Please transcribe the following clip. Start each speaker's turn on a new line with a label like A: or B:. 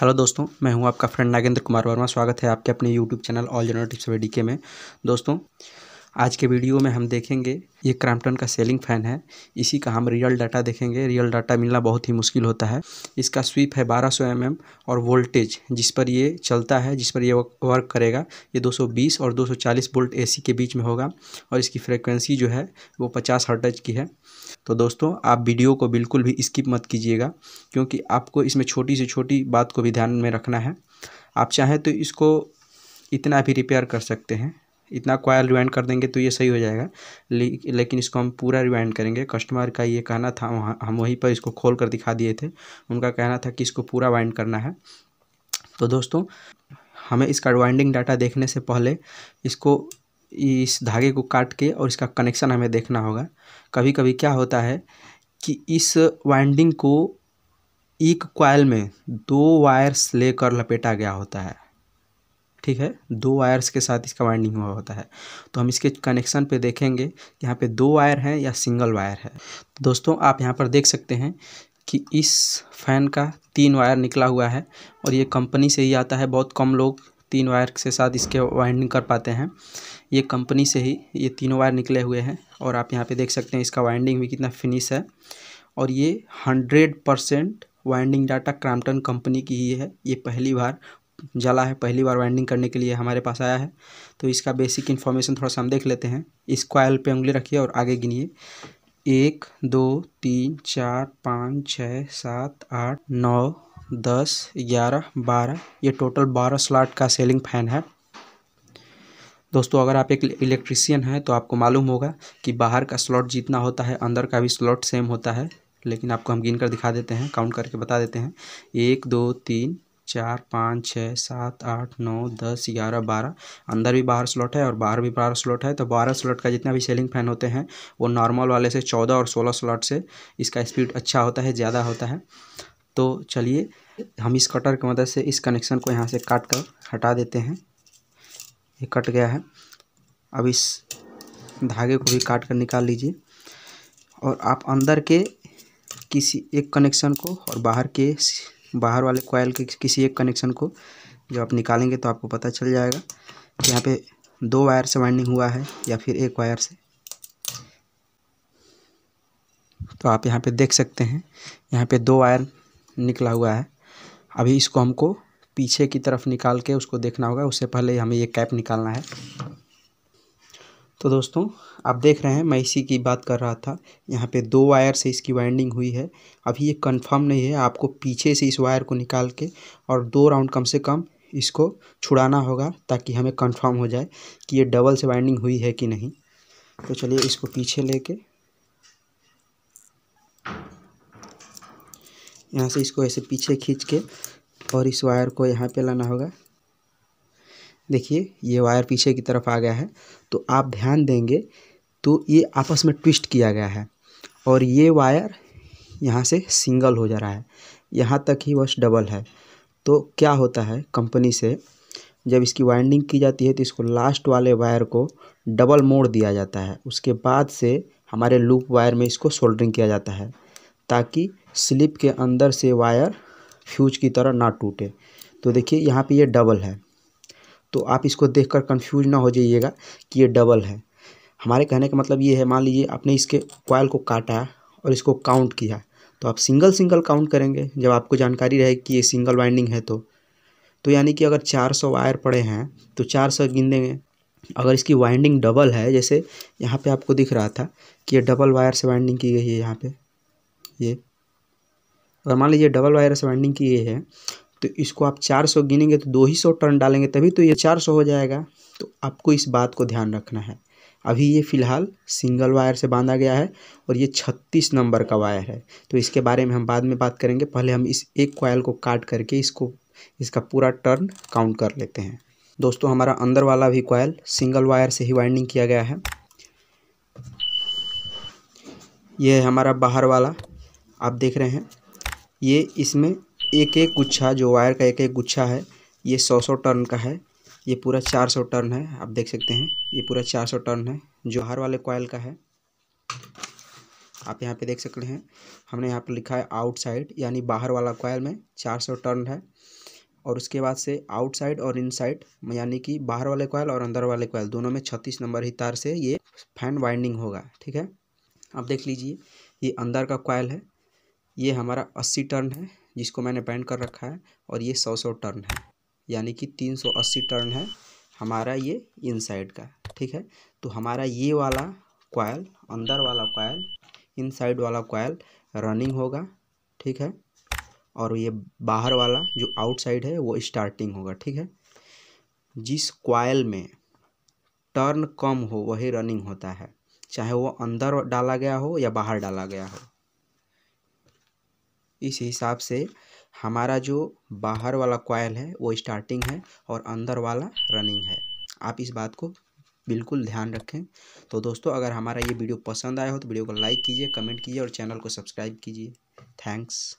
A: hello दोस्तों मैं हूं आपका फ्रेंड नागेंद्र कुमार वर्मा स्वागत है आपके अपने YouTube channel all general tips वे में दोस्तों आज के वीडियो में हम देखेंगे ये क्रैम्पटन का सेलिंग फैन है इसी का हम रियल डाटा देखेंगे रियल डाटा मिलना बहुत ही मुश्किल होता है इसका स्वीप है 1200 सौ mm और वोल्टेज जिस पर ये चलता है जिस पर ये वर्क करेगा ये 220 और 240 वोल्ट एसी के बीच में होगा और इसकी फ्रिक्वेंसी जो है वो 50 हर्टज की है तो दोस्तों आप वीडियो को बिल्कुल भी स्किप मत कीजिएगा क्योंकि आपको इसमें छोटी से छोटी बात को भी ध्यान में रखना है आप चाहें तो इसको इतना भी रिपेयर कर सकते हैं इतना क्वायर रिवाइंड कर देंगे तो ये सही हो जाएगा ले, लेकिन इसको हम पूरा रिवाइंड करेंगे कस्टमर का ये कहना था वहाँ हम वहीं पर इसको खोल कर दिखा दिए थे उनका कहना था कि इसको पूरा वाइंड करना है तो दोस्तों हमें इसका वाइंडिंग डाटा देखने से पहले इसको इस धागे को काट के और इसका कनेक्शन हमें देखना होगा कभी कभी क्या होता है कि इस वाइंडिंग को एक क्वाइल में दो वायर्स लेकर लपेटा गया होता है ठीक है दो वायर्स के साथ इसका वाइंडिंग हुआ होता है तो हम इसके कनेक्शन पे देखेंगे कि यहाँ पे दो वायर हैं या सिंगल वायर है तो दोस्तों आप यहाँ पर देख सकते हैं कि इस फैन का तीन वायर निकला हुआ है और ये कंपनी से ही आता है बहुत कम लोग तीन वायर के साथ इसके वाइंडिंग कर पाते हैं ये कंपनी से ही ये तीनों वायर निकले हुए हैं और आप यहाँ पे देख सकते हैं इसका वाइंडिंग भी कितना फिनिश है और ये hundred percent winding data Crompton company की ही है ये पहली बार जला है पहली बार वाइंडिंग करने के लिए हमारे पास आया है तो इसका बेसिक इन्फॉर्मेशन थोड़ा सा हम देख लेते हैं इस क्वाइल पे उंगली रखिए और आगे गिनिए एक दो तीन चार पाँच छः सात आठ नौ दस ग्यारह बारह ये टोटल बारह स्लॉट का सेलिंग फैन है दोस्तों अगर आप एक इलेक्ट्रिशियन हैं तो आपको मालूम होगा कि बाहर का स्लॉट जितना होता है अंदर का भी स्लॉट सेम होता है लेकिन आपको हम गिन कर दिखा देते हैं काउंट करके बता देते हैं एक दो तीन चार पाँच छः सात आठ नौ दस ग्यारह बारह अंदर भी बाहर स्लॉट है और बाहर भी बारह स्लॉट है तो बारह स्लॉट का जितना भी सेलिंग फैन होते हैं वो नॉर्मल वाले से चौदह और सोलह स्लॉट से इसका स्पीड अच्छा होता है ज़्यादा होता है तो चलिए हम इस कटर की मदद से इस कनेक्शन को यहाँ से काट कर हटा देते हैं ये कट गया है अब इस धागे को भी काट कर निकाल लीजिए और आप अंदर के किसी एक कनेक्शन को और बाहर के बाहर वाले कॉयल के किसी एक कनेक्शन को जब आप निकालेंगे तो आपको पता चल जाएगा कि यहाँ पे दो वायर से वाइंडिंग हुआ है या फिर एक वायर से तो आप यहाँ पे देख सकते हैं यहाँ पे दो वायर निकला हुआ है अभी इसको हमको पीछे की तरफ निकाल के उसको देखना होगा उससे पहले हमें ये कैप निकालना है तो दोस्तों आप देख रहे हैं मैं इसी की बात कर रहा था यहाँ पे दो वायर से इसकी वाइंडिंग हुई है अभी ये कंफर्म नहीं है आपको पीछे से इस वायर को निकाल के और दो राउंड कम से कम इसको छुड़ाना होगा ताकि हमें कंफर्म हो जाए कि ये डबल से वाइंडिंग हुई है कि नहीं तो चलिए इसको पीछे ले कर यहाँ से इसको ऐसे पीछे खींच के और इस वायर को यहाँ पर लाना होगा देखिए ये वायर पीछे की तरफ आ गया है तो आप ध्यान देंगे तो ये आपस में ट्विस्ट किया गया है और ये वायर यहाँ से सिंगल हो जा रहा है यहाँ तक ही बस डबल है तो क्या होता है कंपनी से जब इसकी वाइंडिंग की जाती है तो इसको लास्ट वाले वायर को डबल मोड़ दिया जाता है उसके बाद से हमारे लूप वायर में इसको सोल्डरिंग किया जाता है ताकि स्लिप के अंदर से वायर फ्यूज की तरह ना टूटे तो देखिए यहाँ पे ये डबल है तो आप इसको देखकर कंफ्यूज ना हो जाइएगा कि ये डबल है हमारे कहने का मतलब ये है मान लीजिए आपने इसके कॉयल को काटा और इसको काउंट किया तो आप सिंगल सिंगल काउंट करेंगे जब आपको जानकारी रहे कि ये सिंगल वाइंडिंग है तो तो यानी कि अगर 400 वायर पड़े हैं तो 400 गिन देंगे अगर इसकी वाइंडिंग डबल है जैसे यहाँ पे आपको दिख रहा था कि ये डबल वायर से वाइंडिंग की गई है यहाँ पे ये अगर मान लीजिए डबल वायर से वाइंडिंग की गई है तो इसको आप चार सौ गिनेंगे तो दो ही सौ टर्न डालेंगे तभी तो ये चार सौ हो जाएगा तो आपको इस बात को ध्यान रखना है अभी ये फ़िलहाल सिंगल वायर से बांधा गया है और ये छत्तीस नंबर का वायर है तो इसके बारे में हम बाद में बात करेंगे पहले हम इस एक कॉयल को काट करके इसको इसका पूरा टर्न काउंट कर लेते हैं दोस्तों हमारा अंदर वाला भी कॉयल सिंगल वायर से ही वाइंडिंग किया गया है ये है हमारा बाहर वाला आप देख रहे हैं ये इसमें एक एक गुच्छा जो वायर का एक एक गुच्छा है ये सौ सौ टर्न का है ये पूरा चार सौ टर्न है आप देख सकते हैं ये पूरा चार सौ टर्न है जो हर वाले कॉयल का है आप यहाँ पे देख सकते हैं हमने यहाँ पे लिखा है आउटसाइड यानी बाहर वाला कॉयल में चार सौ टर्न है और उसके बाद से आउटसाइड और इनसाइड यानी कि बाहर वाले कॉयल और अंदर वाले कॉयल दोनों में छत्तीस नंबर ही तार से ये फैन वाइंडिंग होगा ठीक है आप देख लीजिए ये अंदर का कॉयल है ये हमारा अस्सी टर्न है जिसको मैंने पेंट कर रखा है और ये सौ सौ टर्न है यानी कि तीन सौ अस्सी टर्न है हमारा ये इनसाइड का ठीक है तो हमारा ये वाला कोयल अंदर वाला कोयल इनसाइड वाला कोयल रनिंग होगा ठीक है और ये बाहर वाला जो आउटसाइड है वो स्टार्टिंग होगा ठीक है जिस कॉयल में टर्न कम हो वही रनिंग होता है चाहे वो अंदर डाला गया हो या बाहर डाला गया हो इस हिसाब से हमारा जो बाहर वाला कॉयल है वो स्टार्टिंग है और अंदर वाला रनिंग है आप इस बात को बिल्कुल ध्यान रखें तो दोस्तों अगर हमारा ये वीडियो पसंद आया हो तो वीडियो को लाइक कीजिए कमेंट कीजिए और चैनल को सब्सक्राइब कीजिए थैंक्स